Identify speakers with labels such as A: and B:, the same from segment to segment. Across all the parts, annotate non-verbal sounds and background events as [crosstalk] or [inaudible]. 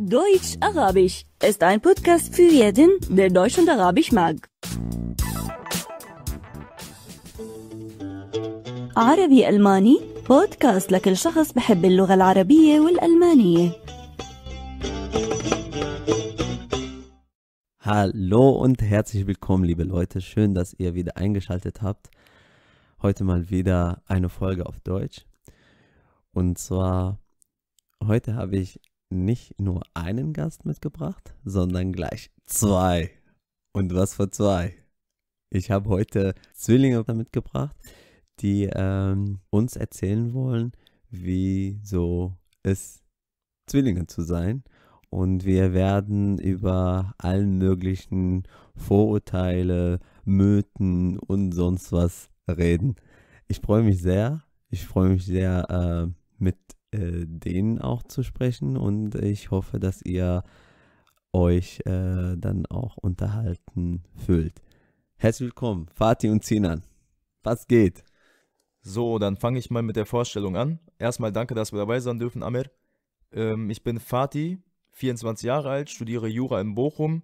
A: Deutsch-Arabisch ist ein Podcast für jeden, der Deutsch und Arabisch mag. عربي ألماني بودكاست لكل شخص بحب اللغة العربية والألمانية
B: Hallo und herzlich willkommen, liebe Leute. Schön, dass ihr wieder eingeschaltet habt. Heute mal wieder eine Folge auf Deutsch. Und zwar heute habe ich nicht nur einen Gast mitgebracht, sondern gleich zwei. Und was für zwei? Ich habe heute Zwillinge mitgebracht, die ähm, uns erzählen wollen, wie so es Zwillinge zu sein. Und wir werden über allen möglichen Vorurteile, Mythen und sonst was reden. Ich freue mich sehr. Ich freue mich sehr, äh, äh, denen auch zu sprechen und ich hoffe, dass ihr euch äh, dann auch unterhalten fühlt. Herzlich willkommen, Fatih und Sinan.
A: Was geht? So, dann fange ich mal mit der Vorstellung an. Erstmal danke, dass wir dabei sein dürfen, Amir. Ähm, ich bin Fatih, 24 Jahre alt, studiere Jura in Bochum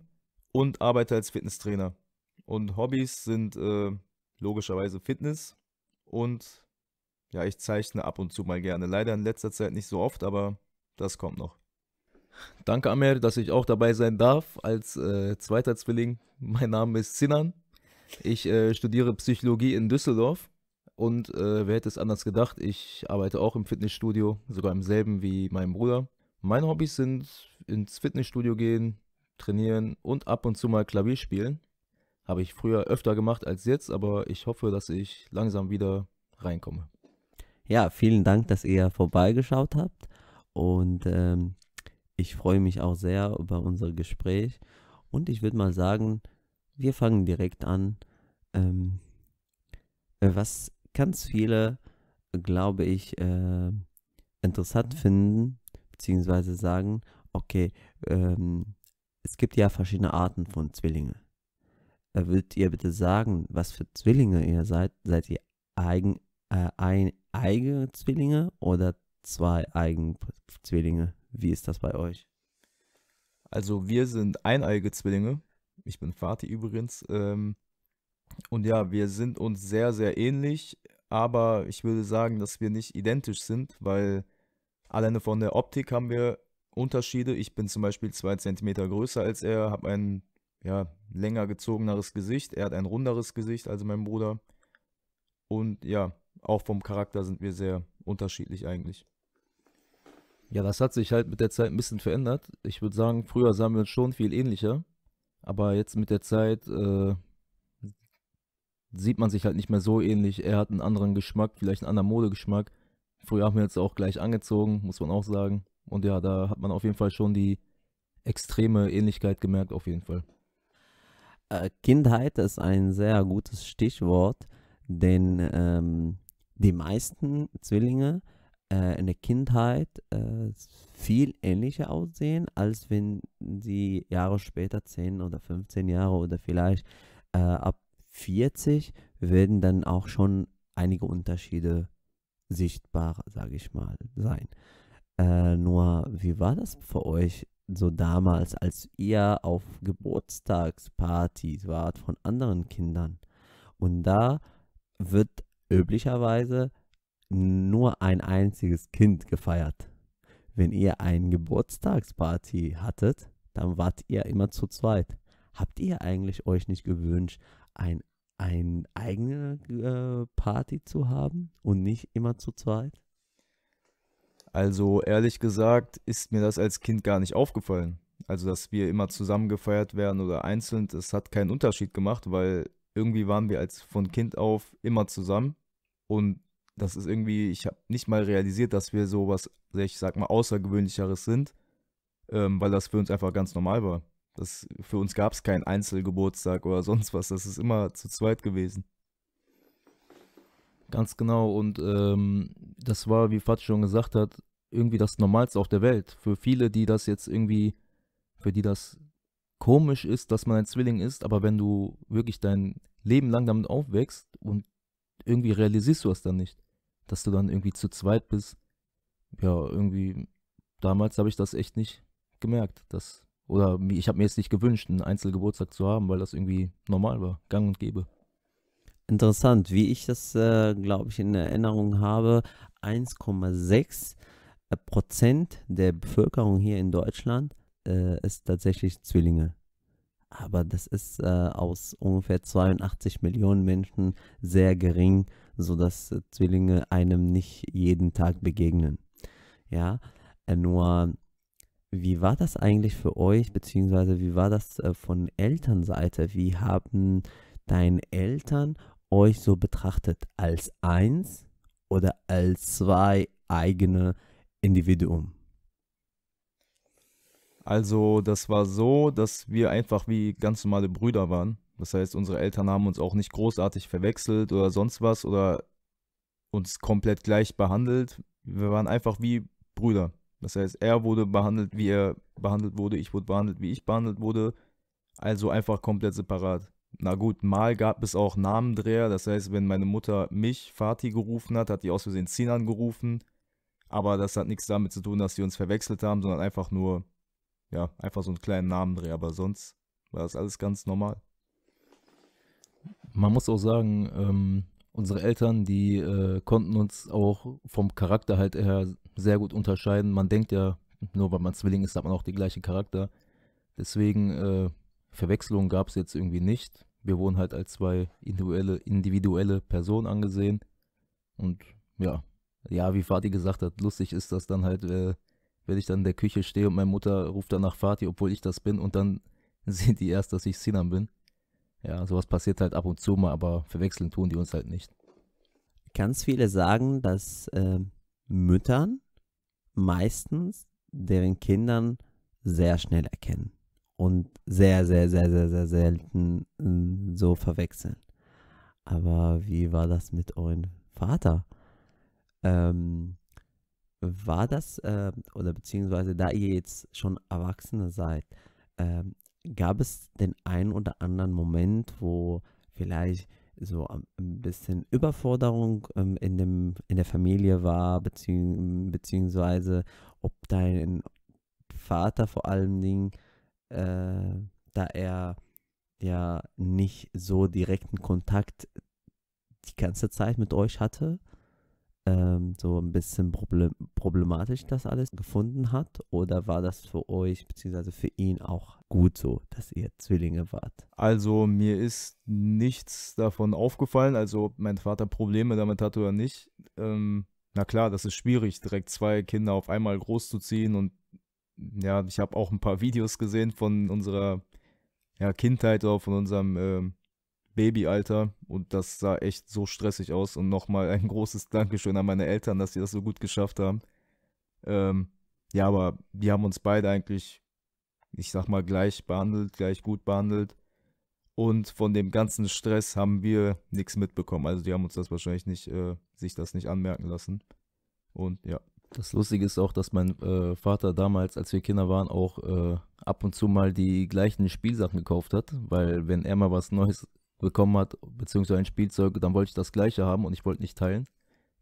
A: und arbeite als Fitnesstrainer. Und Hobbys sind äh, logischerweise Fitness und ja, ich zeichne ab und zu mal gerne. Leider in letzter Zeit nicht so
C: oft, aber das kommt noch. Danke, Amer, dass ich auch dabei sein darf als äh, zweiter Zwilling. [laughs] Mein Name ist Sinan. Ich äh, studiere Psychologie in Düsseldorf und äh, wer hätte es anders gedacht, ich arbeite auch im Fitnessstudio, sogar im selben wie mein Bruder. Meine Hobbys sind ins Fitnessstudio gehen, trainieren und ab und zu mal Klavier spielen. Habe ich früher öfter gemacht als jetzt, aber ich hoffe, dass ich langsam wieder reinkomme
B: ja, vielen Dank, dass ihr vorbeigeschaut habt. Und ähm, ich freue mich auch sehr über unser Gespräch. Und ich würde mal sagen, wir fangen direkt an. Ähm, äh, was ganz viele, glaube ich, äh, interessant finden, beziehungsweise sagen, okay, ähm, es gibt ja verschiedene Arten von Zwillingen. Äh, würdet ihr bitte sagen, was für Zwillinge ihr seid? Seid ihr eigen, äh, ein eigene Zwillinge oder zwei Eigenzwillinge? Wie ist das bei euch?
A: Also wir sind eineige Zwillinge. Ich bin Vati übrigens. Ähm, und ja, wir sind uns sehr, sehr ähnlich, aber ich würde sagen, dass wir nicht identisch sind, weil alleine von der Optik haben wir Unterschiede. Ich bin zum Beispiel zwei Zentimeter größer als er, habe ein ja, länger gezogeneres Gesicht, er hat ein runderes Gesicht als mein Bruder.
C: Und ja, auch vom Charakter sind wir sehr unterschiedlich eigentlich. Ja, das hat sich halt mit der Zeit ein bisschen verändert. Ich würde sagen, früher sahen wir uns schon viel ähnlicher, aber jetzt mit der Zeit äh, sieht man sich halt nicht mehr so ähnlich. Er hat einen anderen Geschmack, vielleicht einen anderen Modegeschmack. Früher haben wir uns auch gleich angezogen, muss man auch sagen. Und ja, da hat man auf jeden Fall schon die extreme Ähnlichkeit gemerkt, auf jeden Fall. Äh, Kindheit ist ein sehr gutes Stichwort,
B: denn ähm, die meisten Zwillinge äh, in der Kindheit äh, viel ähnlicher aussehen, als wenn sie Jahre später, 10 oder 15 Jahre oder vielleicht äh, ab 40, werden dann auch schon einige Unterschiede sichtbar, sage ich mal, sein. Äh, nur, wie war das für euch so damals, als ihr auf Geburtstagspartys wart von anderen Kindern? Und da wird üblicherweise nur ein einziges Kind gefeiert. Wenn ihr eine Geburtstagsparty hattet, dann wart ihr immer zu zweit. Habt ihr eigentlich euch nicht gewünscht, ein, eine eigene äh, Party zu haben und nicht immer zu zweit?
A: Also ehrlich gesagt ist mir das als Kind gar nicht aufgefallen. Also dass wir immer zusammen gefeiert werden oder einzeln, das hat keinen Unterschied gemacht, weil irgendwie waren wir als von Kind auf immer zusammen und das ist irgendwie, ich habe nicht mal realisiert, dass wir so was, ich sag mal, Außergewöhnlicheres sind, ähm, weil das für uns einfach ganz normal war. Das, für uns gab es keinen Einzelgeburtstag oder sonst was, das ist immer zu zweit gewesen.
C: Ganz genau und ähm, das war, wie Fatsch schon gesagt hat, irgendwie das Normalste auf der Welt. Für viele, die das jetzt irgendwie, für die das komisch ist, dass man ein Zwilling ist, aber wenn du wirklich dein Leben lang damit aufwächst und irgendwie realisierst du es dann nicht, dass du dann irgendwie zu zweit bist. Ja, irgendwie, damals habe ich das echt nicht gemerkt, dass, oder ich habe mir jetzt nicht gewünscht, einen Einzelgeburtstag zu haben, weil das irgendwie normal war, gang und gäbe. Interessant, wie
B: ich das, äh, glaube ich, in Erinnerung habe, 1,6 äh, Prozent der Bevölkerung hier in Deutschland äh, es tatsächlich Zwillinge. Aber das ist äh, aus ungefähr 82 Millionen Menschen sehr gering, sodass äh, Zwillinge einem nicht jeden Tag begegnen. Ja, äh, nur wie war das eigentlich für euch, beziehungsweise wie war das äh, von Elternseite? Wie haben deine Eltern euch so betrachtet als eins oder als zwei eigene Individuum?
A: Also das war so, dass wir einfach wie ganz normale Brüder waren. Das heißt, unsere Eltern haben uns auch nicht großartig verwechselt oder sonst was oder uns komplett gleich behandelt. Wir waren einfach wie Brüder. Das heißt, er wurde behandelt, wie er behandelt wurde, ich wurde behandelt, wie ich behandelt wurde. Also einfach komplett separat. Na gut, mal gab es auch Namendreher. Das heißt, wenn meine Mutter mich Fatih gerufen hat, hat die aus Versehen Sinan gerufen. Aber das hat nichts damit zu tun, dass sie uns verwechselt haben, sondern einfach nur ja, einfach so einen kleinen Namendreh, aber sonst
C: war das alles ganz normal. Man muss auch sagen, ähm, unsere Eltern, die äh, konnten uns auch vom Charakter halt her sehr gut unterscheiden. Man denkt ja, nur weil man Zwilling ist, hat man auch den gleichen Charakter. Deswegen äh, Verwechslungen gab es jetzt irgendwie nicht. Wir wurden halt als zwei individuelle, individuelle Personen angesehen. Und ja, ja, wie Vati gesagt hat, lustig ist das dann halt, äh, wenn ich dann in der Küche stehe und meine Mutter ruft dann nach Fatih, obwohl ich das bin, und dann [laughs] sehen die erst, dass ich Sinan bin. Ja, sowas passiert halt ab und zu mal, aber verwechseln tun die uns halt nicht. Ganz viele sagen, dass äh, Müttern
B: meistens deren Kindern sehr schnell erkennen und sehr, sehr, sehr, sehr, sehr selten hm, so verwechseln. Aber wie war das mit eurem Vater? Ähm, war das, äh, oder beziehungsweise da ihr jetzt schon Erwachsene seid, äh, gab es den einen oder anderen Moment, wo vielleicht so ein bisschen Überforderung ähm, in, dem, in der Familie war, bezieh beziehungsweise ob dein Vater vor allen Dingen, äh, da er ja nicht so direkten Kontakt die ganze Zeit mit euch hatte? Ähm, so ein bisschen problem problematisch das alles gefunden
A: hat? Oder war das für euch bzw. für ihn auch
B: gut so, dass ihr Zwillinge wart?
A: Also mir ist nichts davon aufgefallen. Also ob mein Vater Probleme damit hat oder nicht. Ähm, na klar, das ist schwierig, direkt zwei Kinder auf einmal großzuziehen und ja, ich habe auch ein paar Videos gesehen von unserer ja, Kindheit oder von unserem ähm, Babyalter und das sah echt so stressig aus. Und nochmal ein großes Dankeschön an meine Eltern, dass sie das so gut geschafft haben. Ähm, ja, aber die haben uns beide eigentlich, ich sag mal, gleich behandelt, gleich gut behandelt. Und von dem ganzen Stress haben wir nichts mitbekommen. Also die haben uns
C: das wahrscheinlich nicht, äh, sich das nicht anmerken lassen. Und ja. Das Lustige ist auch, dass mein äh, Vater damals, als wir Kinder waren, auch äh, ab und zu mal die gleichen Spielsachen gekauft hat, weil wenn er mal was Neues bekommen hat, beziehungsweise ein Spielzeug, dann wollte ich das gleiche haben und ich wollte nicht teilen.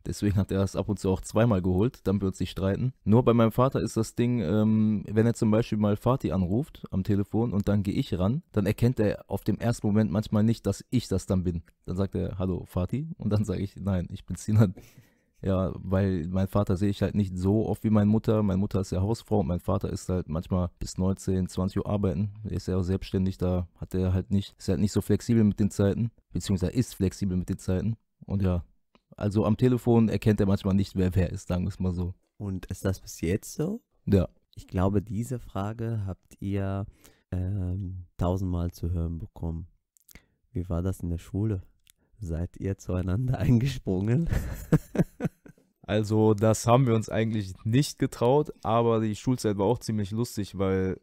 C: Deswegen hat er das ab und zu auch zweimal geholt, damit wir uns nicht streiten. Nur bei meinem Vater ist das Ding, ähm, wenn er zum Beispiel mal Fatih anruft am Telefon und dann gehe ich ran, dann erkennt er auf dem ersten Moment manchmal nicht, dass ich das dann bin. Dann sagt er, hallo Fatih und dann sage ich, nein, ich bin Sinan. Ja, weil mein Vater sehe ich halt nicht so oft wie meine Mutter. Meine Mutter ist ja Hausfrau und mein Vater ist halt manchmal bis 19, 20 Uhr arbeiten. Er ist ja auch selbstständig, da hat er halt nicht, ist halt nicht so flexibel mit den Zeiten, beziehungsweise ist flexibel mit den Zeiten. Und ja, also am Telefon erkennt er manchmal nicht, wer wer ist, sagen wir es mal so. Und ist das bis
B: jetzt so? Ja. Ich glaube, diese Frage habt ihr ähm, tausendmal zu hören bekommen. Wie war das in der Schule? seid ihr zueinander [laughs]
A: eingesprungen? [laughs] also das haben wir uns eigentlich nicht getraut, aber die Schulzeit war auch ziemlich lustig, weil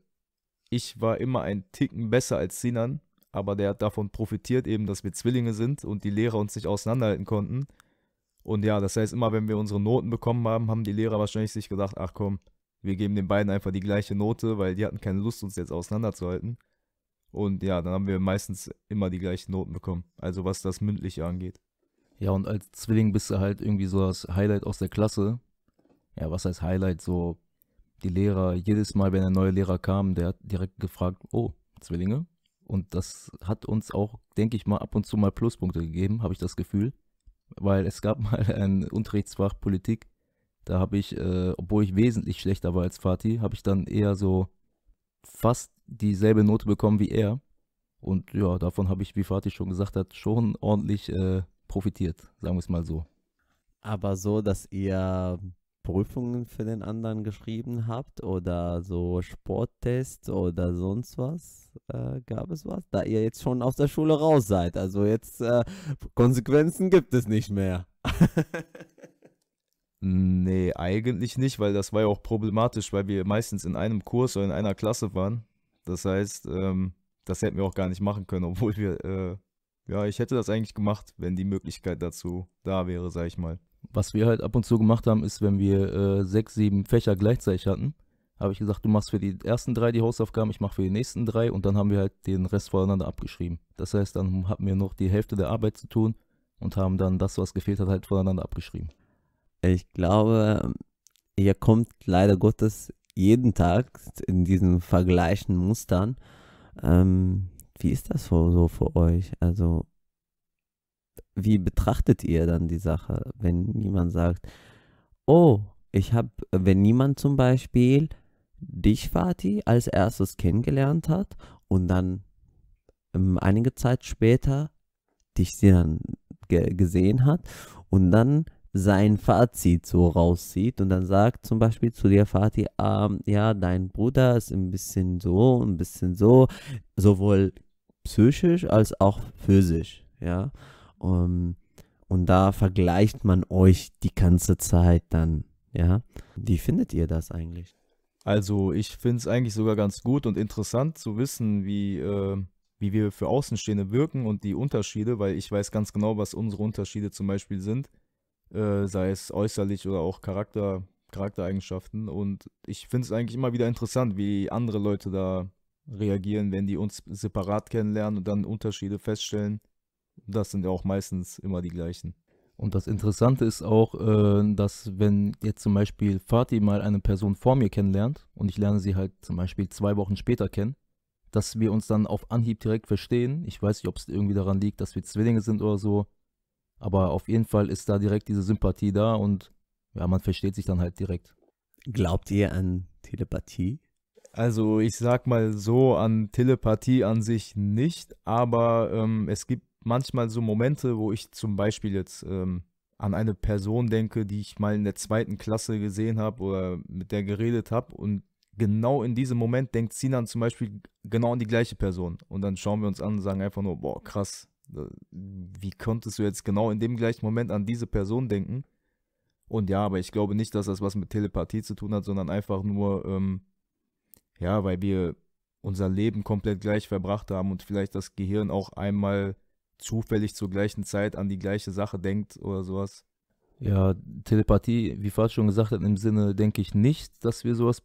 A: ich war immer ein Ticken besser als Sinan, aber der hat davon profitiert eben, dass wir Zwillinge sind und die Lehrer uns nicht auseinanderhalten konnten. Und ja, das heißt, immer wenn wir unsere Noten bekommen haben, haben die Lehrer wahrscheinlich sich gedacht, ach komm, wir geben den beiden einfach die gleiche Note, weil die hatten keine Lust, uns jetzt auseinanderzuhalten. Und ja, dann haben wir meistens immer die gleichen Noten bekommen. Also was das mündliche angeht. Ja,
C: und als Zwilling bist du halt irgendwie so das Highlight aus der Klasse. Ja, was heißt Highlight? So, die Lehrer, jedes Mal, wenn ein neuer Lehrer kam, der hat direkt gefragt, oh, Zwillinge. Und das hat uns auch, denke ich mal, ab und zu mal Pluspunkte gegeben, habe ich das Gefühl. Weil es gab [laughs] mal ein Unterrichtsfach Politik, da habe ich, äh, obwohl ich wesentlich schlechter war als Fatih, habe ich dann eher so fast dieselbe Note bekommen wie er. Und ja, davon habe ich, wie Fatih schon gesagt hat, schon ordentlich äh, profitiert, sagen wir es mal so.
B: Aber so, dass ihr Prüfungen für den anderen geschrieben habt oder so Sporttests oder sonst was? Äh, gab es was? Da ihr jetzt schon aus der Schule raus seid, also jetzt äh, Konsequenzen gibt es
A: nicht mehr. [laughs] nee, eigentlich nicht, weil das war ja auch problematisch, weil wir meistens in einem Kurs oder in einer Klasse waren das heißt, ähm, das hätten wir auch gar nicht machen können, obwohl wir, äh, ja, ich hätte das eigentlich gemacht, wenn die Möglichkeit dazu
C: da wäre, sag ich mal. Was wir halt ab und zu gemacht haben, ist, wenn wir äh, sechs, sieben Fächer gleichzeitig hatten, habe ich gesagt, du machst für die ersten drei die Hausaufgaben, ich mache für die nächsten drei und dann haben wir halt den Rest voreinander abgeschrieben. Das heißt, dann hatten wir noch die Hälfte der Arbeit zu tun und haben dann das, was gefehlt hat, halt voreinander abgeschrieben.
B: Ich glaube, hier kommt leider Gottes jeden Tag in diesen vergleichen Mustern. Ähm, wie ist das so, so für euch? Also, wie betrachtet ihr dann die Sache, wenn jemand sagt, oh, ich habe, wenn niemand zum Beispiel dich, Fatih, als erstes kennengelernt hat und dann ähm, einige Zeit später dich dann gesehen hat und dann sein Fazit so rauszieht und dann sagt zum Beispiel zu dir Fatih, ähm, ja, dein Bruder ist ein bisschen so, ein bisschen so, sowohl psychisch als auch physisch, ja. Und, ähm, und da vergleicht man euch die ganze Zeit dann, ja. Wie findet ihr das
A: eigentlich? Also ich finde es eigentlich sogar ganz gut und interessant zu wissen, wie, äh, wie wir für Außenstehende wirken und die Unterschiede, weil ich weiß ganz genau, was unsere Unterschiede zum Beispiel sind. Äh, sei es äußerlich oder auch Charakter, Charaktereigenschaften. Und ich finde es eigentlich immer wieder interessant, wie andere Leute da reagieren, wenn die uns separat kennenlernen und dann Unterschiede feststellen. Das sind ja auch meistens immer die gleichen.
C: Und das Interessante ist auch, äh, dass wenn jetzt zum Beispiel Fatih mal eine Person vor mir kennenlernt und ich lerne sie halt zum Beispiel zwei Wochen später kennen, dass wir uns dann auf Anhieb direkt verstehen. Ich weiß nicht, ob es irgendwie daran liegt, dass wir Zwillinge sind oder so, aber auf jeden Fall ist da direkt diese Sympathie da und ja, man versteht sich dann halt direkt. Glaubt ihr an Telepathie?
A: Also ich sag mal so, an Telepathie an sich nicht, aber ähm, es gibt manchmal so Momente, wo ich zum Beispiel jetzt ähm, an eine Person denke, die ich mal in der zweiten Klasse gesehen habe oder mit der geredet habe und genau in diesem Moment denkt Sinan zum Beispiel genau an die gleiche Person und dann schauen wir uns an und sagen einfach nur, boah, krass, wie konntest du jetzt genau in dem gleichen Moment an diese Person denken? Und ja, aber ich glaube nicht, dass das was mit Telepathie zu tun hat, sondern einfach nur, ähm, ja, weil wir unser Leben komplett gleich verbracht haben und vielleicht das Gehirn auch einmal zufällig zur gleichen Zeit an die gleiche Sache denkt
C: oder sowas. Ja, Telepathie, wie Fahrt schon gesagt hat, im Sinne denke ich nicht, dass wir sowas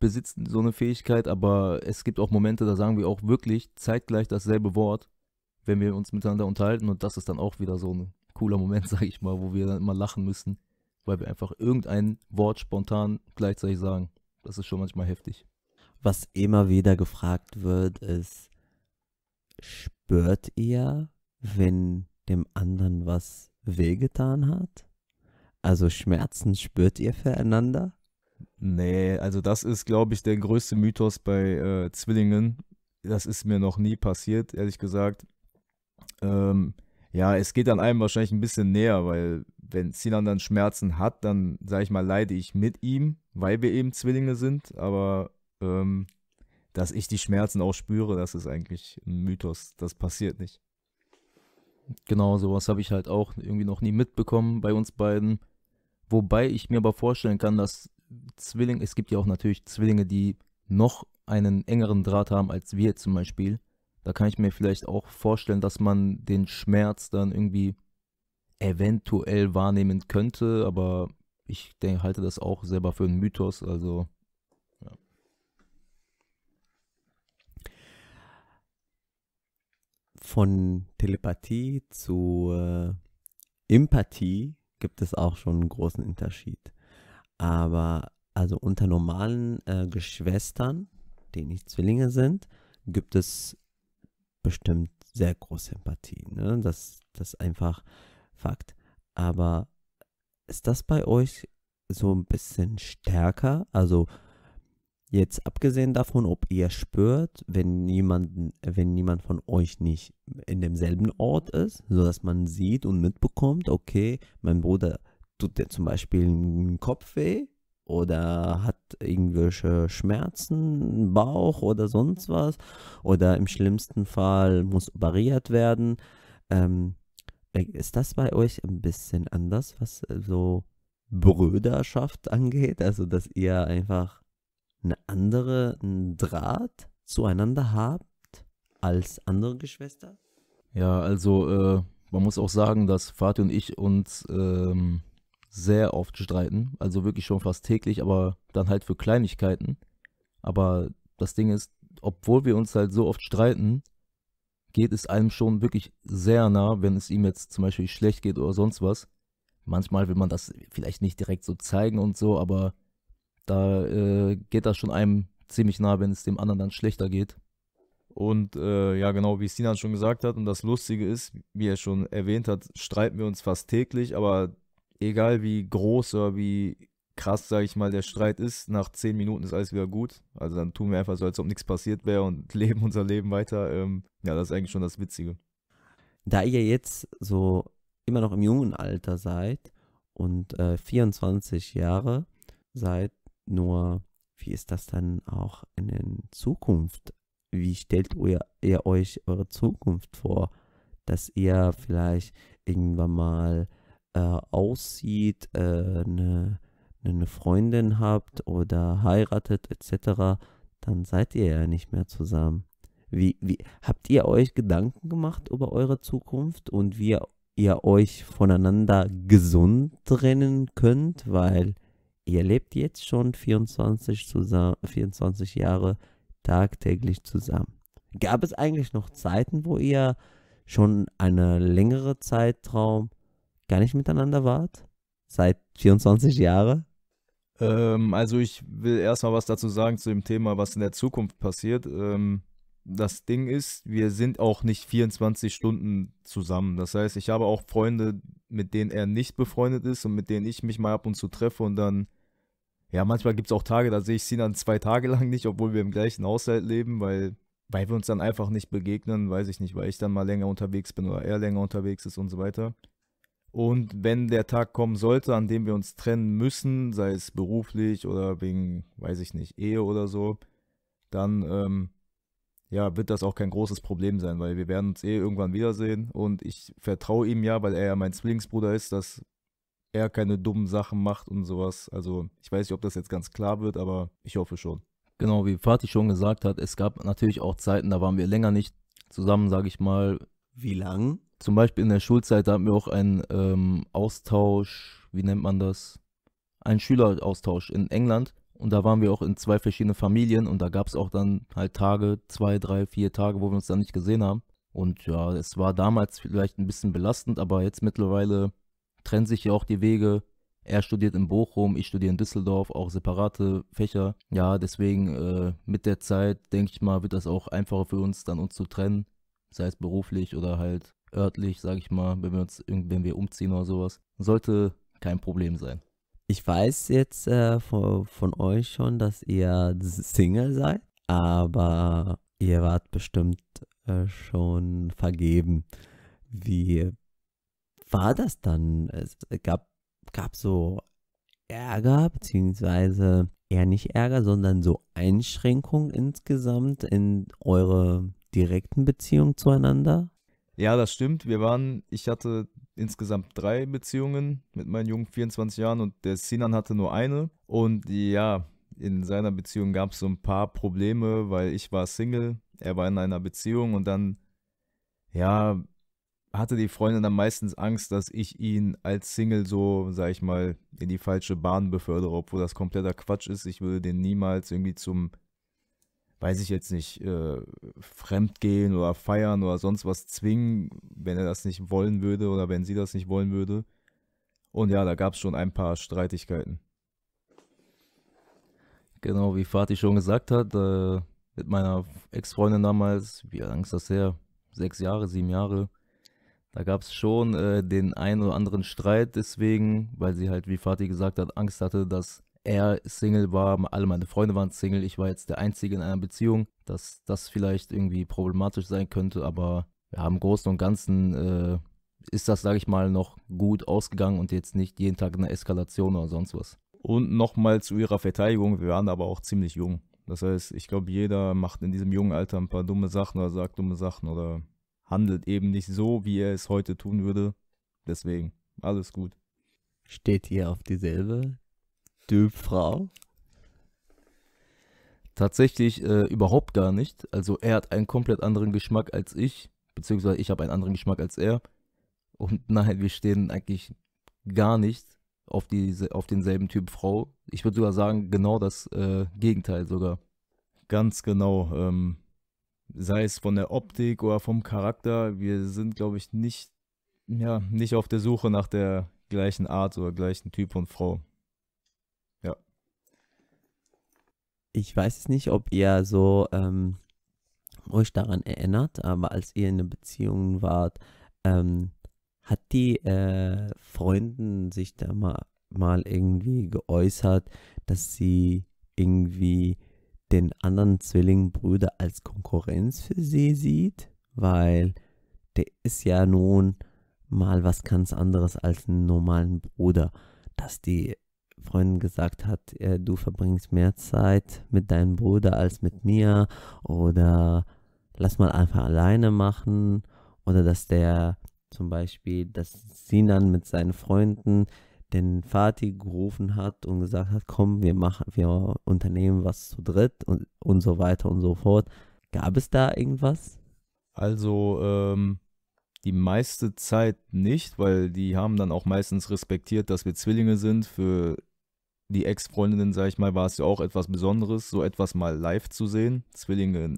C: besitzen, so eine Fähigkeit, aber es gibt auch Momente, da sagen wir auch wirklich zeitgleich dasselbe Wort wenn wir uns miteinander unterhalten und das ist dann auch wieder so ein cooler Moment, [laughs] sage ich mal, wo wir dann immer lachen müssen, weil wir einfach irgendein Wort spontan gleichzeitig sagen. Das ist schon manchmal heftig.
B: Was immer wieder gefragt wird, ist, spürt ihr, wenn dem anderen was
A: wehgetan hat?
B: Also Schmerzen spürt
A: ihr füreinander? Nee, also das ist, glaube ich, der größte Mythos bei äh, Zwillingen. Das ist mir noch nie passiert, ehrlich gesagt. Ähm, ja, es geht an einem wahrscheinlich ein bisschen näher, weil wenn Sinan dann Schmerzen hat, dann sage ich mal, leide ich mit ihm, weil wir eben Zwillinge sind. Aber ähm, dass ich die Schmerzen auch spüre, das ist
C: eigentlich ein Mythos. Das passiert nicht. Genau, sowas habe ich halt auch irgendwie noch nie mitbekommen bei uns beiden. Wobei ich mir aber vorstellen kann, dass Zwillinge, es gibt ja auch natürlich Zwillinge, die noch einen engeren Draht haben als wir zum Beispiel. Da kann ich mir vielleicht auch vorstellen, dass man den Schmerz dann irgendwie eventuell wahrnehmen könnte, aber ich denke, halte das auch selber für einen Mythos, also
B: Von Telepathie zu äh, Empathie gibt es auch schon einen großen Unterschied. Aber also unter normalen äh, Geschwistern, die nicht Zwillinge sind, gibt es bestimmt sehr große Empathie. Ne? Das, das ist einfach Fakt. Aber ist das bei euch so ein bisschen stärker? Also jetzt abgesehen davon, ob ihr spürt, wenn jemand, wenn jemand von euch nicht in demselben Ort ist, sodass man sieht und mitbekommt, okay, mein Bruder tut dir zum Beispiel einen Kopf weh, oder hat irgendwelche Schmerzen, Bauch oder sonst was oder im schlimmsten Fall muss operiert werden. Ähm, äh, ist das bei euch ein bisschen anders, was äh, so Brüderschaft angeht? Also, dass ihr einfach eine andere einen Draht zueinander habt
C: als andere Geschwister? Ja, also äh, man muss auch sagen, dass Vati und ich uns ähm, sehr oft streiten. Also wirklich schon fast täglich, aber dann halt für Kleinigkeiten. Aber das Ding ist, obwohl wir uns halt so oft streiten, geht es einem schon wirklich sehr nah, wenn es ihm jetzt zum Beispiel schlecht geht oder sonst was. Manchmal will man das vielleicht nicht direkt so zeigen und so, aber da äh, geht das schon einem ziemlich nah, wenn es dem anderen dann schlechter geht. Und
A: äh, ja, genau, wie Sinan schon gesagt hat, und das Lustige ist, wie er schon erwähnt hat, streiten wir uns fast täglich, aber egal wie groß oder wie krass, sage ich mal, der Streit ist, nach zehn Minuten ist alles wieder gut. Also dann tun wir einfach so, als ob nichts passiert wäre und [laughs] leben unser Leben weiter. Ähm, ja, das ist eigentlich schon das Witzige. Da ihr jetzt so immer noch im
B: jungen Alter seid und äh, 24 Jahre seid, nur wie ist das dann auch in der Zukunft? Wie stellt ihr, ihr euch eure Zukunft vor? Dass ihr vielleicht irgendwann mal äh, aussieht, eine äh, ne, ne Freundin habt oder heiratet etc., dann seid ihr ja nicht mehr zusammen. Wie, wie, habt ihr euch Gedanken gemacht über eure Zukunft und wie ihr euch voneinander gesund trennen könnt? Weil ihr lebt jetzt schon 24, zusammen, 24 Jahre tagtäglich zusammen. Gab es eigentlich noch Zeiten, wo ihr schon eine längere Zeitraum gar nicht miteinander wart? Seit 24 Jahren?
A: Ähm, also ich will erstmal was dazu sagen zu dem Thema, was in der Zukunft passiert. Ähm, das Ding ist, wir sind auch nicht 24 Stunden zusammen. Das heißt, ich habe auch Freunde, mit denen er nicht befreundet ist und mit denen ich mich mal ab und zu treffe und dann, ja, manchmal gibt es auch Tage, da sehe ich sie dann zwei Tage lang nicht, obwohl wir im gleichen Haushalt leben, weil, weil wir uns dann einfach nicht begegnen, weiß ich nicht, weil ich dann mal länger unterwegs bin oder er länger unterwegs ist und so weiter. Und wenn der Tag kommen sollte, an dem wir uns trennen müssen, sei es beruflich oder wegen, weiß ich nicht, Ehe oder so, dann ähm, ja, wird das auch kein großes Problem sein, weil wir werden uns eh irgendwann wiedersehen und ich vertraue ihm ja, weil er ja mein Zwillingsbruder ist, dass er keine dummen Sachen macht und sowas. Also ich weiß nicht, ob das jetzt ganz klar wird, aber ich hoffe schon.
C: Genau, wie Fatih schon gesagt hat, es gab natürlich auch Zeiten, da waren wir länger nicht zusammen, sage ich mal. Wie lang? zum Beispiel in der Schulzeit, da hatten wir auch einen ähm, Austausch, wie nennt man das? Einen Schüleraustausch in England. Und da waren wir auch in zwei verschiedene Familien und da gab es auch dann halt Tage, zwei, drei, vier Tage, wo wir uns dann nicht gesehen haben. Und ja, es war damals vielleicht ein bisschen belastend, aber jetzt mittlerweile trennen sich ja auch die Wege. Er studiert in Bochum, ich studiere in Düsseldorf, auch separate Fächer. Ja, deswegen äh, mit der Zeit, denke ich mal, wird das auch einfacher für uns, dann uns zu trennen, sei es beruflich oder halt örtlich, sage ich mal, wenn wir, uns, wenn wir umziehen oder sowas, sollte kein Problem sein. Ich weiß jetzt äh, von, von
B: euch schon, dass ihr Single seid, aber ihr wart bestimmt äh, schon vergeben. Wie war das dann? Es äh, gab, gab so Ärger, beziehungsweise eher nicht Ärger, sondern so Einschränkungen insgesamt in eure direkten Beziehungen zueinander?
A: Ja, das stimmt. Wir waren, ich hatte insgesamt drei Beziehungen mit meinen jungen 24 Jahren und der Sinan hatte nur eine. Und ja, in seiner Beziehung gab es so ein paar Probleme, weil ich war Single, er war in einer Beziehung und dann, ja, hatte die Freundin dann meistens Angst, dass ich ihn als Single so, sag ich mal, in die falsche Bahn befördere, obwohl das kompletter Quatsch ist. Ich würde den niemals irgendwie zum weiß ich jetzt nicht, äh, fremdgehen oder feiern oder sonst was zwingen, wenn er das nicht wollen würde oder wenn sie das nicht wollen würde.
C: Und ja, da gab es schon ein paar Streitigkeiten. Genau, wie Fatih schon gesagt hat, äh, mit meiner Ex-Freundin damals, wie lang ist das her? Sechs Jahre, sieben Jahre. Da gab es schon äh, den einen oder anderen Streit deswegen, weil sie halt, wie Fatih gesagt hat, Angst hatte, dass er Single war, alle meine Freunde waren Single, ich war jetzt der Einzige in einer Beziehung, dass das vielleicht irgendwie problematisch sein könnte, aber ja, im Großen und Ganzen äh, ist das, sage ich mal, noch gut ausgegangen und jetzt nicht jeden Tag eine Eskalation oder sonst was.
A: Und nochmal zu ihrer Verteidigung, wir waren aber auch ziemlich jung. Das heißt, ich glaube, jeder macht in diesem jungen Alter ein paar dumme Sachen oder sagt dumme Sachen oder handelt eben nicht so, wie er es heute tun würde. Deswegen,
C: alles gut. Steht ihr auf dieselbe Typ Frau? Tatsächlich äh, überhaupt gar nicht. Also er hat einen komplett anderen Geschmack als ich, beziehungsweise ich habe einen anderen Geschmack als er. Und [laughs] nein, wir stehen eigentlich gar nicht auf, diese, auf denselben Typ Frau. Ich würde sogar sagen, genau das äh, Gegenteil sogar. Ganz genau. Ähm, sei es von der
A: Optik oder vom Charakter, wir sind, glaube ich, nicht, ja, nicht auf der Suche nach der gleichen Art oder gleichen Typ von Frau.
B: ich weiß jetzt nicht, ob ihr so ähm, euch daran erinnert, aber als ihr in einer Beziehung wart, ähm, hat die äh, Freundin sich da mal, mal irgendwie geäußert, dass sie irgendwie den anderen Zwillingbrüder als Konkurrenz für sie sieht, weil der ist ja nun mal was ganz anderes als einen normalen Bruder, dass die Freundin gesagt hat, äh, du verbringst mehr Zeit mit deinem Bruder als mit mir oder lass mal einfach alleine machen oder dass der zum Beispiel, dass Sinan mit seinen Freunden den Vati gerufen hat und gesagt hat, komm, wir machen, wir unternehmen was zu dritt und, und so weiter und so fort. Gab es da irgendwas?
A: Also, ähm, die meiste Zeit nicht, weil die haben dann auch meistens respektiert, dass wir Zwillinge sind. Für die Ex-Freundinnen, sag ich mal, war es ja auch etwas Besonderes, so etwas mal live zu sehen. Zwillinge,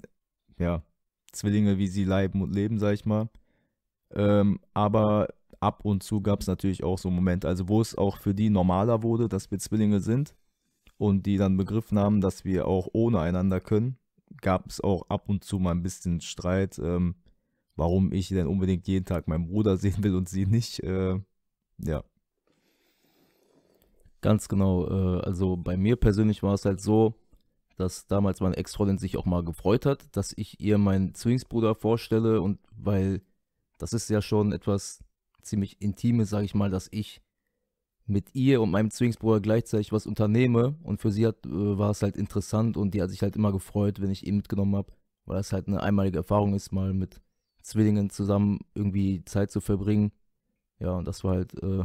A: ja, Zwillinge, wie sie leiden und leben, sag ich mal. Ähm, aber ab und zu gab es natürlich auch so Momente, also wo es auch für die normaler wurde, dass wir Zwillinge sind und die dann begriffen haben, dass wir auch ohne einander können, gab es auch ab und zu mal ein bisschen Streit, ähm, warum ich denn unbedingt jeden Tag meinen Bruder [laughs] sehen will und sie nicht. Äh,
C: ja. Ganz genau. Äh, also bei mir persönlich war es halt so, dass damals meine Ex-Freundin sich auch mal gefreut hat, dass ich ihr meinen Zwillingsbruder vorstelle und weil das ist ja schon etwas ziemlich Intimes, sage ich mal, dass ich mit ihr und meinem Zwillingsbruder gleichzeitig was unternehme und für sie hat, äh, war es halt interessant und die hat sich halt immer gefreut, wenn ich ihn mitgenommen habe, weil das halt eine einmalige Erfahrung ist, mal mit Zwillingen zusammen irgendwie Zeit zu verbringen. Ja, und das war halt äh,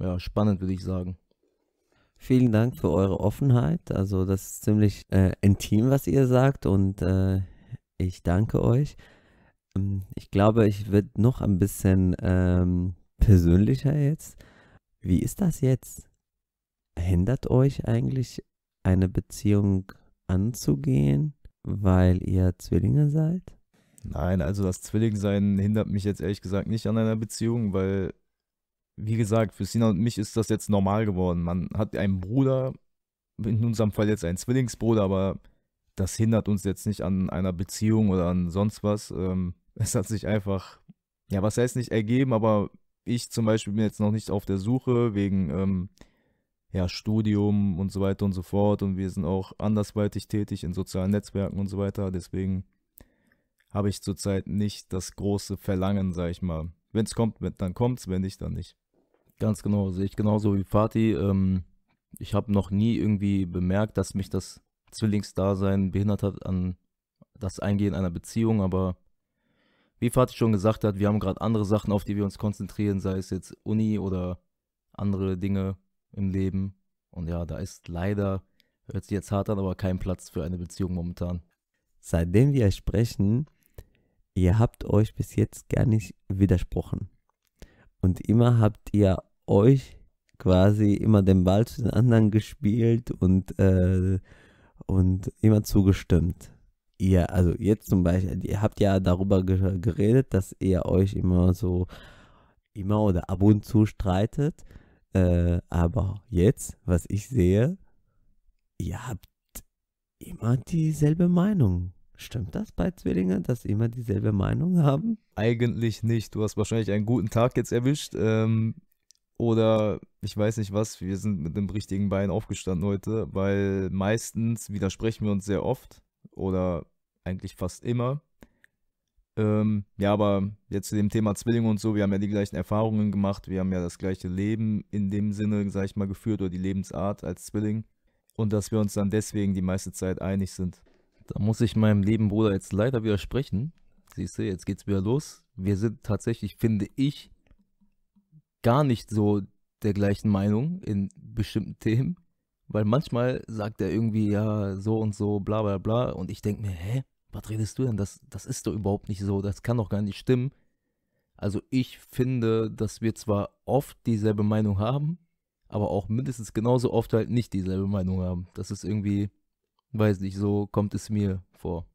C: ja, spannend, würde ich sagen. Vielen Dank für eure Offenheit.
B: Also das ist ziemlich äh, intim, was ihr sagt und äh, ich danke euch. Ähm, ich glaube, ich werde noch ein bisschen ähm, persönlicher jetzt. Wie ist das jetzt? Hindert euch eigentlich eine Beziehung anzugehen, weil ihr Zwillinge seid?
A: Nein, also das Zwillingsein hindert mich jetzt ehrlich gesagt nicht an einer Beziehung, weil wie gesagt, für Sina und mich ist das jetzt normal geworden. Man hat einen Bruder, in unserem Fall jetzt einen Zwillingsbruder, aber das hindert uns jetzt nicht an einer Beziehung oder an sonst was. Ähm, [laughs] es hat sich einfach, ja, was heißt nicht ergeben, aber ich zum Beispiel bin jetzt noch nicht auf der Suche wegen ähm, ja, Studium und so weiter und so fort. Und wir sind auch andersweitig tätig in sozialen Netzwerken und so weiter. Deswegen habe ich zurzeit nicht das große Verlangen, sage ich mal. Wenn es kommt, dann kommt es, wenn nicht, dann nicht.
C: Ganz genau, sehe ich genauso wie Fatih. Ähm, ich habe noch nie irgendwie bemerkt, dass mich das Zwillingsdasein behindert hat an das Eingehen einer Beziehung, aber wie Fatih schon gesagt hat, wir haben gerade andere Sachen, auf die wir uns konzentrieren, sei es jetzt Uni oder andere Dinge im Leben. Und ja, da ist leider, hört sich jetzt hart an, aber kein Platz für eine Beziehung momentan.
B: Seitdem wir sprechen, ihr habt euch bis jetzt gar nicht widersprochen. Und immer habt ihr euch quasi immer den Ball zu den anderen gespielt und, äh, und immer zugestimmt. Ihr, also jetzt zum Beispiel, ihr habt ja darüber geredet, dass ihr euch immer so, immer oder ab und zu streitet. Äh, aber jetzt, was ich sehe, ihr habt immer dieselbe Meinung. Stimmt das bei Zwillingen, dass sie immer
A: dieselbe Meinung haben? Eigentlich nicht. Du hast wahrscheinlich einen guten Tag jetzt erwischt. Ähm, oder ich weiß nicht was, wir sind mit dem richtigen Bein aufgestanden heute, weil meistens widersprechen wir uns sehr oft oder eigentlich fast immer. Ähm, ja, aber jetzt zu dem Thema Zwillinge und so, wir haben ja die gleichen Erfahrungen gemacht, wir haben ja das gleiche Leben in dem Sinne, sag ich mal, geführt oder die Lebensart als Zwilling und dass wir uns dann
C: deswegen die meiste Zeit einig sind. Da muss ich meinem lieben Bruder jetzt leider widersprechen. Siehst du, jetzt geht's wieder los. Wir sind tatsächlich, finde ich, gar nicht so der gleichen Meinung in bestimmten [laughs] Themen. Weil manchmal sagt er irgendwie, ja, so und so, bla bla bla. Und ich denke mir, hä, was redest du denn? Das, das ist doch überhaupt nicht so, das kann doch gar nicht stimmen. Also ich finde, dass wir zwar oft dieselbe Meinung haben, aber auch mindestens genauso oft halt nicht dieselbe Meinung haben. Das ist irgendwie Weiß nicht, so kommt es mir vor.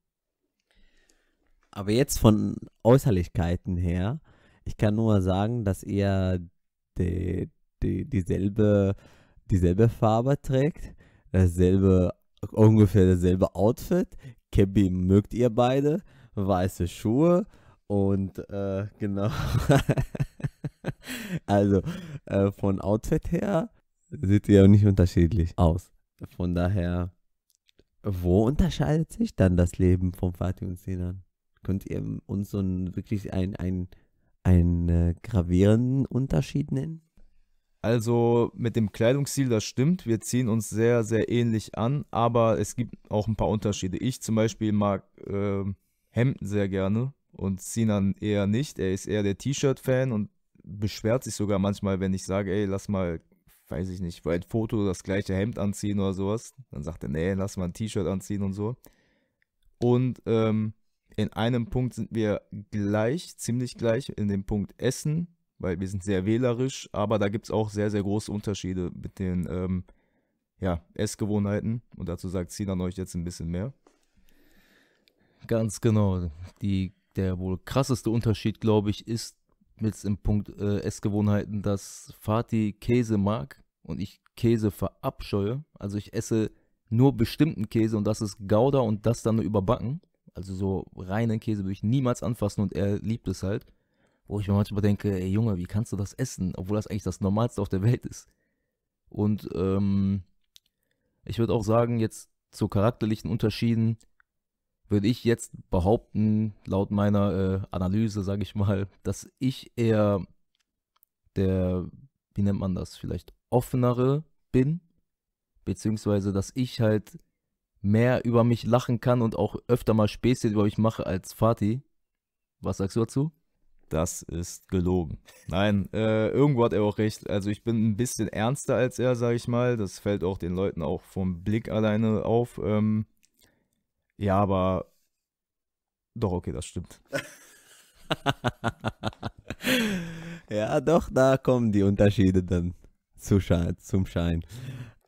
C: Aber jetzt
B: von Äußerlichkeiten her, ich kann nur sagen, dass er die, die, dieselbe, dieselbe Farbe trägt, dasselbe, ungefähr dasselbe Outfit. Kebby mögt ihr beide, weiße Schuhe und äh, genau. [laughs] also äh, von Outfit her sieht ihr nicht unterschiedlich aus. Von daher wo unterscheidet sich dann das Leben vom Fatih und Sinan? Könnt ihr
A: uns so einen, wirklich einen, einen,
B: einen äh, gravierenden Unterschied nennen?
A: Also mit dem Kleidungsstil, das stimmt. Wir ziehen uns sehr, sehr ähnlich an, aber es gibt auch ein paar Unterschiede. Ich zum Beispiel mag äh, Hemden sehr gerne und Sinan eher nicht. Er ist eher der T-Shirt-Fan und beschwert sich sogar manchmal, wenn ich sage, ey, lass mal weiß ich nicht, bei ein Foto das gleiche Hemd anziehen oder sowas. Dann sagt er, nee, lass mal ein T-Shirt anziehen und so. Und ähm, in einem Punkt sind wir gleich, ziemlich gleich, in dem Punkt Essen, weil wir sind sehr wählerisch, aber da gibt es auch sehr, sehr große Unterschiede mit den ähm, ja, Essgewohnheiten. Und
C: dazu sagt Sinan euch jetzt ein bisschen mehr. Ganz genau. Die, der wohl krasseste Unterschied, glaube ich, ist mit im Punkt äh, Essgewohnheiten, dass Fatih Käse mag und ich Käse verabscheue. Also ich esse nur bestimmten Käse und das ist Gouda und das dann nur überbacken. Also so reinen Käse würde ich niemals anfassen und er liebt es halt. Wo ich mir manchmal denke, ey Junge, wie kannst du das essen, obwohl das eigentlich das Normalste auf der Welt ist. Und ähm, ich würde auch sagen, jetzt zu charakterlichen Unterschieden würde ich jetzt behaupten, laut meiner äh, Analyse, sage ich mal, dass ich eher der, wie nennt man das, vielleicht offenere bin, beziehungsweise dass ich halt mehr über mich lachen kann und auch öfter mal Späße über mich mache als Fatih. Was sagst du dazu? Das ist gelogen. Nein, äh, irgendwo hat er auch
A: recht. Also ich bin ein bisschen ernster als er, sage ich mal. Das fällt auch den Leuten auch vom Blick alleine auf. Ähm, ja, aber doch, okay, das stimmt. [laughs] ja, doch, da kommen die
B: Unterschiede dann zu zum Schein.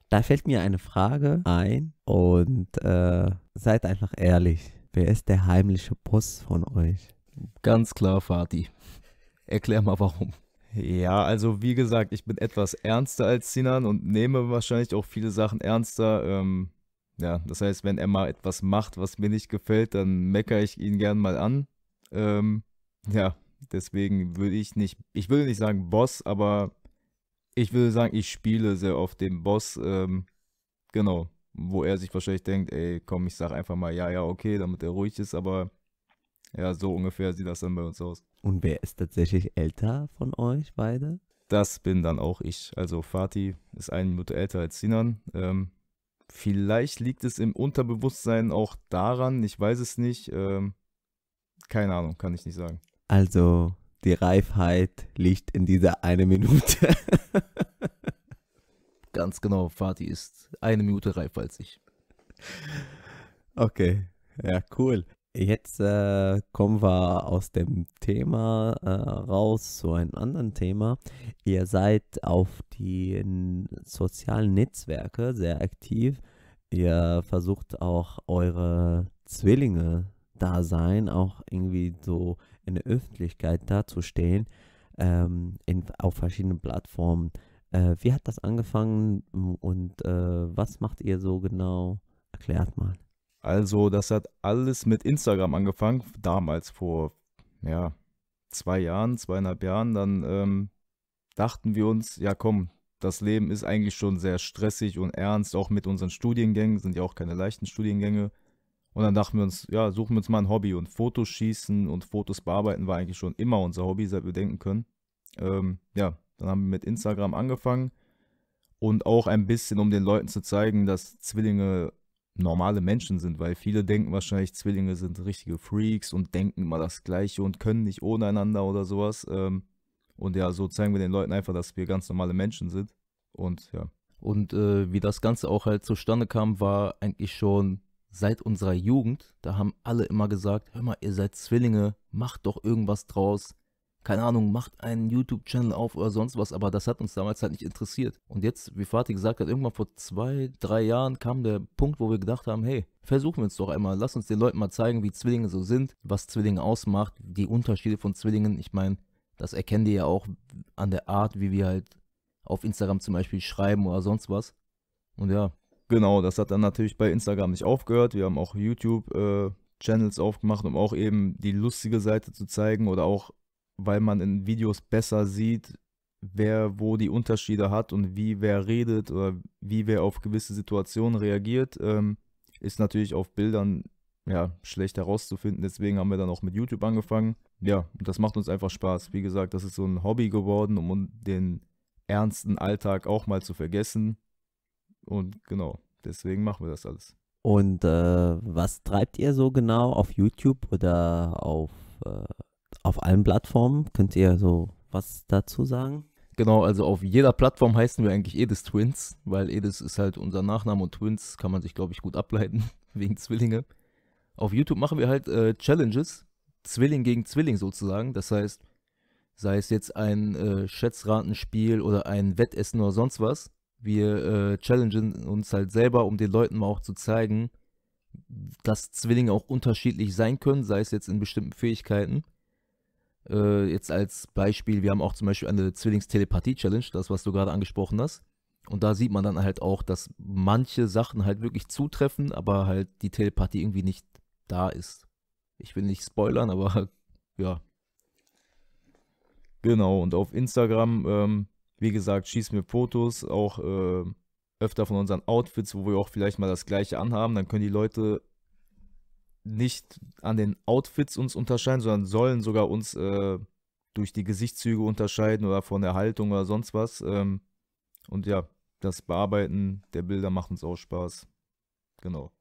B: Da fällt mir eine Frage ein und äh, seid einfach ehrlich. Wer ist der heimliche Boss von euch?
C: Ganz klar, Fatih. Erklär mal warum. Ja, also wie gesagt,
A: ich bin etwas ernster als Sinan und nehme wahrscheinlich auch viele Sachen ernster. Ähm, ja, das heißt, wenn er mal etwas macht, was mir nicht gefällt, dann meckere ich ihn gern mal an. Ähm, ja, deswegen würde ich nicht, ich würde nicht sagen Boss, aber ich würde sagen, ich spiele sehr oft den Boss, ähm, genau, wo er sich wahrscheinlich denkt, ey, komm, ich sag einfach mal, ja, ja, okay, damit er ruhig ist, aber ja, so ungefähr sieht das dann bei uns aus.
B: Und wer ist tatsächlich älter von euch beide?
A: Das bin dann auch ich. Also Fatih ist eine Minute älter als Sinan. Ähm, vielleicht liegt es im Unterbewusstsein auch daran, ich weiß es nicht. Ähm, keine
C: Ahnung, kann ich nicht sagen.
B: Also die Reifheit liegt in dieser eine Minute. [laughs]
C: Ganz genau, Fatih ist eine Minute reif als ich. Okay, ja, cool. Jetzt äh, kommen
B: wir aus dem Thema äh, raus zu einem anderen Thema. Ihr seid auf den sozialen Netzwerken sehr aktiv. Ihr versucht auch eure Zwillinge da sein, auch irgendwie so in der Öffentlichkeit darzustellen, ähm, in, auf verschiedenen Plattformen. Äh, wie hat das angefangen mm, und äh, was macht ihr so genau?
A: Erklärt mal. Also, das hat alles mit Instagram angefangen, damals vor, ja, zwei Jahren, zweieinhalb Jahren. Dann ähm, dachten wir uns, ja komm, das Leben ist eigentlich schon sehr stressig und ernst, auch mit unseren Studiengängen, sind ja auch keine leichten Studiengänge. Und dann dachten wir uns, ja, suchen wir uns mal ein Hobby. Und Fotos schießen und Fotos bearbeiten war eigentlich schon immer unser Hobby, seit wir denken können. Ähm, ja, dann haben wir mit Instagram angefangen. Und auch ein bisschen, um den Leuten zu zeigen, dass Zwillinge normale Menschen sind, weil viele denken wahrscheinlich, Zwillinge sind richtige Freaks und denken immer das Gleiche und können nicht ohne einander oder sowas. Ähm, und ja, so zeigen wir den Leuten einfach, dass wir ganz
C: normale Menschen sind. Und ja. Und äh, wie das Ganze auch halt zustande kam, war eigentlich schon seit unserer Jugend, da haben alle immer gesagt, hör mal, ihr seid Zwillinge, macht doch irgendwas draus. Keine Ahnung, macht einen YouTube-Channel auf oder sonst was, aber das hat uns damals halt nicht interessiert. Und jetzt, wie Fatih gesagt hat, irgendwann vor zwei, drei Jahren kam der Punkt, wo wir gedacht haben, hey, versuchen wir es doch einmal, lass uns den Leuten mal zeigen, wie Zwillinge so sind, was Zwillinge ausmacht, die Unterschiede von Zwillingen. Ich meine, das erkennt ihr ja auch an der Art, wie wir halt auf Instagram zum Beispiel schreiben oder sonst was. Und ja, Genau, das hat dann natürlich
A: bei Instagram nicht aufgehört. Wir haben auch YouTube-Channels äh, aufgemacht, um auch eben die lustige Seite zu zeigen oder auch, weil man in Videos besser sieht, wer wo die Unterschiede hat und wie wer redet oder wie wer auf gewisse Situationen reagiert, ähm, ist natürlich auf Bildern ja, schlecht herauszufinden. Deswegen haben wir dann auch mit YouTube angefangen. Ja, und das macht uns einfach Spaß. Wie gesagt, das ist so ein Hobby geworden, um den ernsten Alltag auch mal zu vergessen und genau, deswegen machen wir das alles.
B: Und äh, was treibt ihr so genau auf YouTube oder auf, äh, auf allen Plattformen? Könnt ihr so
C: was dazu sagen? Genau, also auf jeder Plattform heißen wir eigentlich Edis Twins, weil Edis ist halt unser Nachname und Twins kann man sich, glaube ich, gut ableiten, [laughs] wegen Zwillinge. Auf YouTube machen wir halt äh, Challenges, Zwilling gegen Zwilling sozusagen. Das heißt, sei es jetzt ein äh, Schätzratenspiel oder ein Wettessen oder sonst was, wir äh, challengen uns halt selber, um den Leuten mal auch zu zeigen, dass Zwillinge auch unterschiedlich sein können, sei es jetzt in bestimmten Fähigkeiten. Äh, jetzt als Beispiel, wir haben auch zum Beispiel eine Zwillingstelepathie-Challenge, das, was du gerade angesprochen hast. Und da sieht man dann halt auch, dass manche Sachen halt wirklich zutreffen, aber halt die Telepathie irgendwie nicht da ist. Ich will nicht spoilern, aber [laughs] ja. Genau, und auf Instagram ähm, wie
A: gesagt, schießt mir Fotos, auch äh, öfter von unseren Outfits, wo wir auch vielleicht mal das gleiche anhaben. Dann können die Leute nicht an den Outfits uns unterscheiden, sondern sollen sogar uns äh, durch die Gesichtszüge unterscheiden oder von der Haltung oder sonst was. Ähm, und ja, das Bearbeiten der Bilder macht uns auch Spaß.
B: Genau.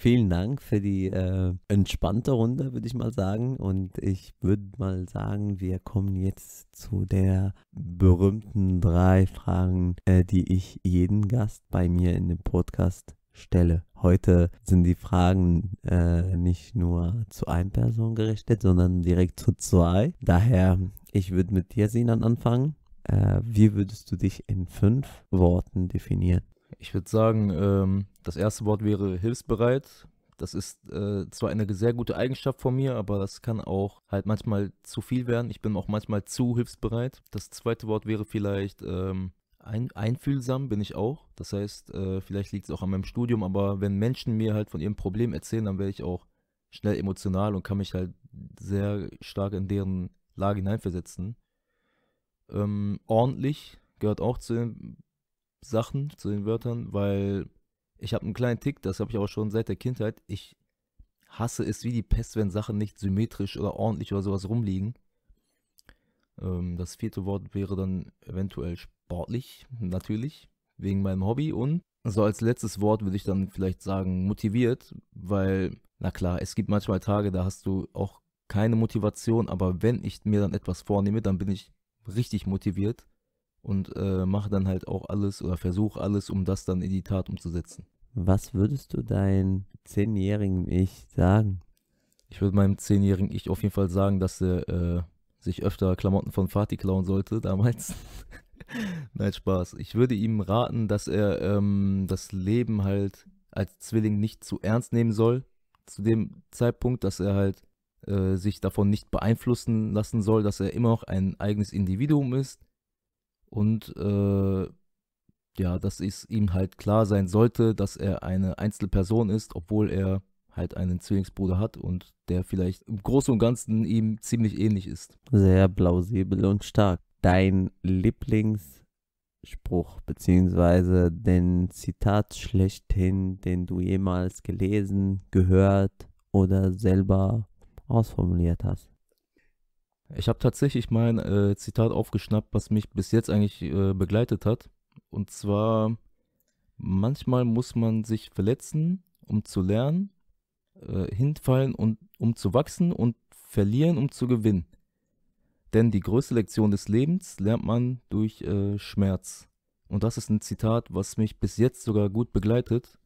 B: Vielen Dank für die äh, entspannte Runde, würde ich mal sagen. Und ich würde mal sagen, wir kommen jetzt zu der berühmten drei Fragen, äh, die ich jeden Gast bei mir in dem Podcast stelle. Heute sind die Fragen äh, nicht nur zu einer Person gerichtet, sondern direkt zu zwei. Daher, ich würde mit dir, Sinan, anfangen. Äh, wie würdest du dich in fünf Worten definieren?
C: Ich würde sagen, ähm, das erste Wort wäre hilfsbereit. Das ist äh, zwar eine sehr gute Eigenschaft von mir, aber das kann auch halt manchmal zu viel werden. Ich bin auch manchmal zu hilfsbereit. Das zweite Wort wäre vielleicht ähm, ein, einfühlsam bin ich auch. Das heißt, äh, vielleicht liegt es auch an meinem Studium, aber wenn Menschen mir halt von ihrem Problem erzählen, dann werde ich auch schnell emotional und kann mich halt sehr stark in deren Lage hineinversetzen. Ähm, ordentlich gehört auch zu den Sachen, zu den Wörtern, weil ich habe einen kleinen Tick, das habe ich aber schon seit der Kindheit. Ich hasse es wie die Pest, wenn Sachen nicht symmetrisch oder ordentlich oder sowas rumliegen. Ähm, das vierte Wort wäre dann eventuell sportlich, natürlich, wegen meinem Hobby. Und so als letztes Wort würde ich dann vielleicht sagen motiviert, weil, na klar, es gibt manchmal Tage, da hast du auch keine Motivation, aber wenn ich mir dann etwas vornehme, dann bin ich richtig motiviert und äh, mache dann halt auch alles oder versuche alles, um das dann in die Tat umzusetzen. Was würdest du deinem zehnjährigen Ich sagen? Ich würde meinem zehnjährigen Ich auf jeden Fall sagen, dass er äh, sich öfter Klamotten von Fatih klauen sollte [laughs] damals. Nein, Spaß. Ich würde ihm raten, dass er ähm, das Leben halt als Zwilling nicht zu ernst nehmen soll. Zu dem Zeitpunkt, dass er halt äh, sich davon nicht beeinflussen lassen soll, dass er immer noch ein eigenes Individuum ist, und äh, ja, dass es ihm halt klar sein sollte, dass er eine Einzelperson ist, obwohl er halt einen Zwillingsbruder hat und der vielleicht im Großen und Ganzen ihm ziemlich ähnlich ist. Sehr plausibel und stark. Dein
B: Lieblingsspruch beziehungsweise den Zitat schlechthin, den du jemals gelesen, gehört oder selber ausformuliert
C: hast. Ich habe tatsächlich mein äh, Zitat aufgeschnappt, was mich bis jetzt eigentlich äh, begleitet hat. Und zwar, manchmal muss man sich verletzen, um zu lernen, äh, hinfallen, und, um zu wachsen und verlieren, um zu gewinnen. Denn die größte Lektion des Lebens lernt man durch äh, Schmerz. Und das ist ein Zitat, was mich bis jetzt sogar gut begleitet.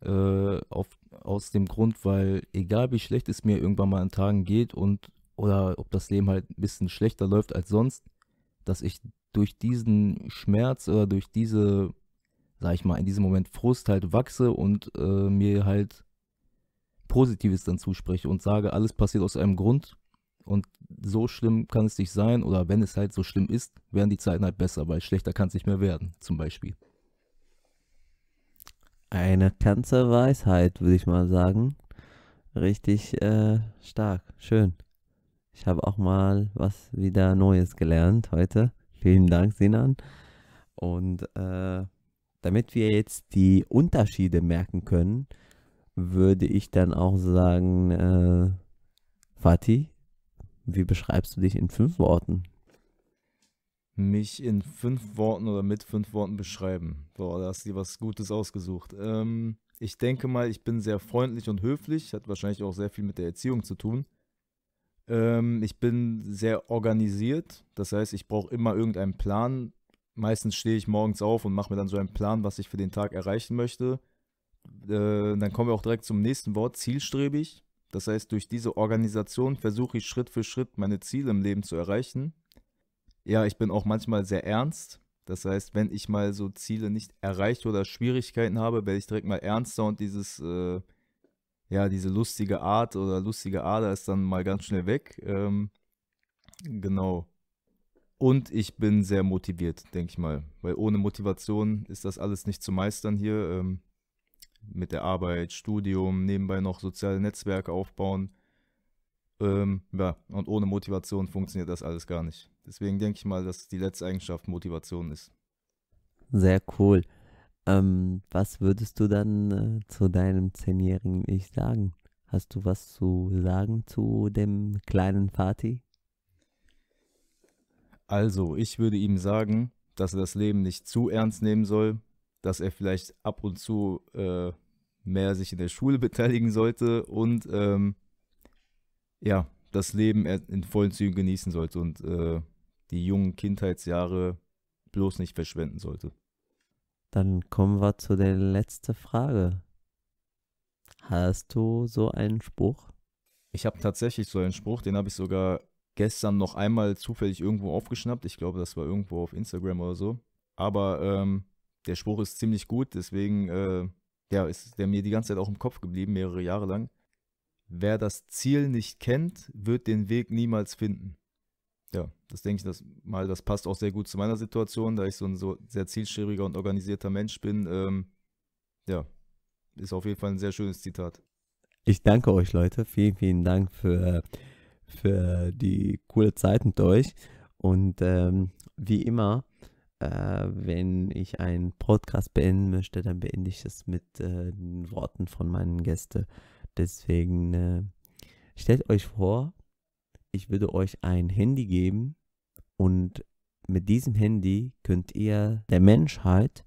C: Äh, auf, aus dem Grund, weil egal wie schlecht es mir irgendwann mal an Tagen geht und oder ob das Leben halt ein bisschen schlechter läuft als sonst, dass ich durch diesen Schmerz oder durch diese, sag ich mal, in diesem Moment Frust halt wachse und äh, mir halt Positives dann zuspreche und sage, alles passiert aus einem Grund und so schlimm kann es nicht sein oder wenn es halt so schlimm ist, werden die Zeiten halt besser, weil schlechter kann es nicht mehr werden, zum Beispiel. Eine
B: ganze Weisheit, würde ich mal sagen. Richtig äh, stark, schön. Ich habe auch mal was wieder Neues gelernt heute. Vielen Dank, Sinan. Und äh, damit wir jetzt die Unterschiede merken können, würde ich dann auch sagen, äh, Fatih, wie beschreibst du dich in fünf Worten?
A: Mich in fünf Worten oder mit fünf Worten beschreiben. Boah, da hast du dir was Gutes ausgesucht. Ähm, ich denke mal, ich bin sehr freundlich und höflich, hat wahrscheinlich auch sehr viel mit der Erziehung zu tun. Ähm, ich bin sehr organisiert. Das heißt, ich brauche immer irgendeinen Plan. Meistens stehe ich morgens auf und mache mir dann so einen Plan, was ich für den Tag erreichen möchte. Äh, dann kommen wir auch direkt zum nächsten Wort, zielstrebig. Das heißt, durch diese Organisation versuche ich Schritt für Schritt meine Ziele im Leben zu erreichen. Ja, ich bin auch manchmal sehr ernst. Das heißt, wenn ich mal so Ziele nicht erreicht oder Schwierigkeiten habe, werde ich direkt mal ernster und dieses äh, ja, diese lustige Art oder lustige Ader ist dann mal ganz schnell weg. Ähm, genau. Und ich bin sehr motiviert, denke ich mal. Weil ohne Motivation ist das alles nicht zu meistern hier. Ähm, mit der Arbeit, Studium, nebenbei noch soziale Netzwerke aufbauen. Ähm, ja, und ohne Motivation funktioniert das alles gar nicht. Deswegen denke ich mal, dass die letzte Eigenschaft Motivation ist.
B: Sehr cool. Ähm, was würdest du dann äh, zu deinem zehnjährigen Ich sagen? Hast du was zu sagen zu dem kleinen Party?
A: Also, ich würde ihm sagen, dass er das Leben nicht zu ernst nehmen soll, dass er vielleicht ab und zu äh, mehr sich in der Schule [laughs] beteiligen sollte und ähm, ja, das Leben in vollen Zügen genießen sollte und äh, die jungen Kindheitsjahre bloß nicht verschwenden sollte.
B: Dann kommen wir zu der letzten Frage. Hast du so einen Spruch?
A: Ich habe tatsächlich so einen Spruch, den habe ich sogar gestern noch einmal zufällig irgendwo aufgeschnappt. Ich glaube, das war irgendwo auf Instagram oder so. Aber ähm, der Spruch ist ziemlich gut, deswegen äh, ja, ist der mir die ganze Zeit auch im Kopf geblieben, mehrere Jahre lang. Wer das Ziel nicht kennt, wird den Weg niemals finden ja, das denke ich das mal, das passt auch sehr gut zu meiner Situation, da ich so ein so sehr zielstrebiger und organisierter Mensch bin. Ähm, ja, ist auf jeden Fall ein sehr schönes Zitat.
B: Ich danke euch, Leute. Vielen, vielen Dank für, für die coole Zeit mit euch. Und ähm, wie immer, äh, wenn ich einen Podcast beenden möchte, dann beende ich es mit äh, den Worten von meinen Gästen. Deswegen äh, stellt euch vor, ich würde euch ein Handy geben und mit diesem Handy könnt ihr der Menschheit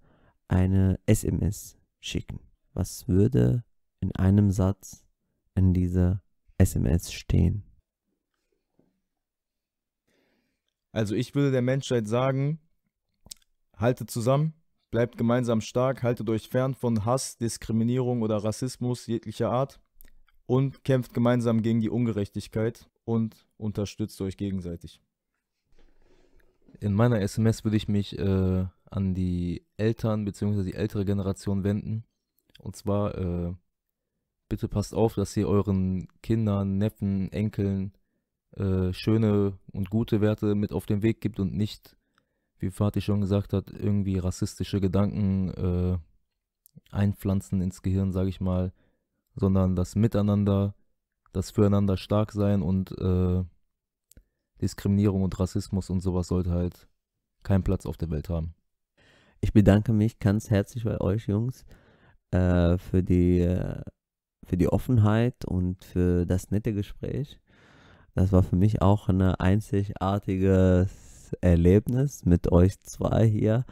B: eine SMS schicken. Was würde in einem Satz in dieser SMS stehen?
A: Also ich würde der Menschheit sagen, haltet zusammen, bleibt gemeinsam stark, haltet euch fern von Hass, Diskriminierung oder Rassismus jeglicher Art und kämpft gemeinsam gegen die Ungerechtigkeit
C: und unterstützt euch gegenseitig. In meiner SMS würde ich mich äh, an die Eltern bzw. die ältere Generation wenden. Und zwar, äh, bitte passt auf, dass ihr euren Kindern, Neffen, Enkeln äh, schöne und gute Werte mit auf den Weg gibt und nicht, wie Vati schon gesagt hat, irgendwie rassistische Gedanken äh, einpflanzen ins Gehirn, sage ich mal, sondern das Miteinander, das Füreinander stark sein und äh, Diskriminierung und Rassismus und sowas sollte halt keinen Platz auf der Welt haben. Ich bedanke mich ganz herzlich bei euch, Jungs, äh, für,
B: die, äh, für die Offenheit und für das nette Gespräch. Das war für mich auch ein einzigartiges Erlebnis mit euch zwei hier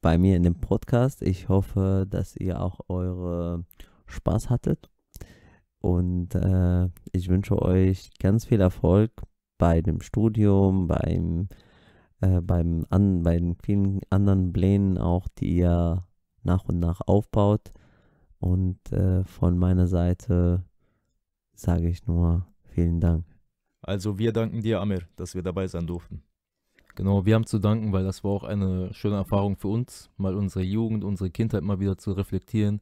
B: bei mir in dem Podcast. Ich hoffe, dass ihr auch eure Spaß hattet und äh, ich wünsche euch ganz viel Erfolg bei dem Studium, beim, äh, beim an, bei den vielen anderen Plänen auch, die ihr nach und nach aufbaut. Und äh, von meiner Seite sage ich nur vielen Dank.
A: Also wir danken dir, Amir, dass wir dabei sein durften.
C: Genau, wir haben zu danken, weil das war auch eine schöne Erfahrung für uns, mal unsere Jugend, unsere Kindheit mal wieder zu reflektieren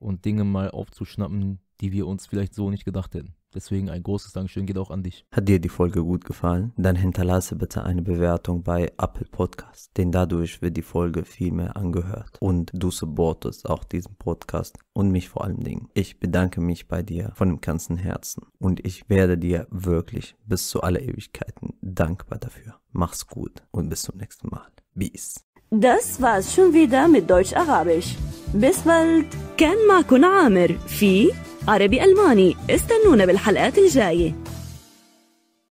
C: und Dinge mal aufzuschnappen, die wir uns vielleicht so nicht gedacht hätten. Deswegen ein großes Dankeschön geht auch an dich. Hat dir
B: die Folge gut gefallen? Dann hinterlasse bitte eine Bewertung bei Apple Podcast, denn dadurch wird die Folge viel mehr angehört und du supportest auch diesen Podcast und mich vor allen Dingen. Ich bedanke mich bei dir von dem ganzen Herzen und ich werde dir wirklich bis zu alle Ewigkeiten dankbar dafür. Mach's gut und bis zum nächsten Mal. Peace.
A: Das war's schon wieder mit Deutsch-Arabisch. Bis bald. كان معكم عامر Fi. عربي ألماني استنونا بالحلقات الجاية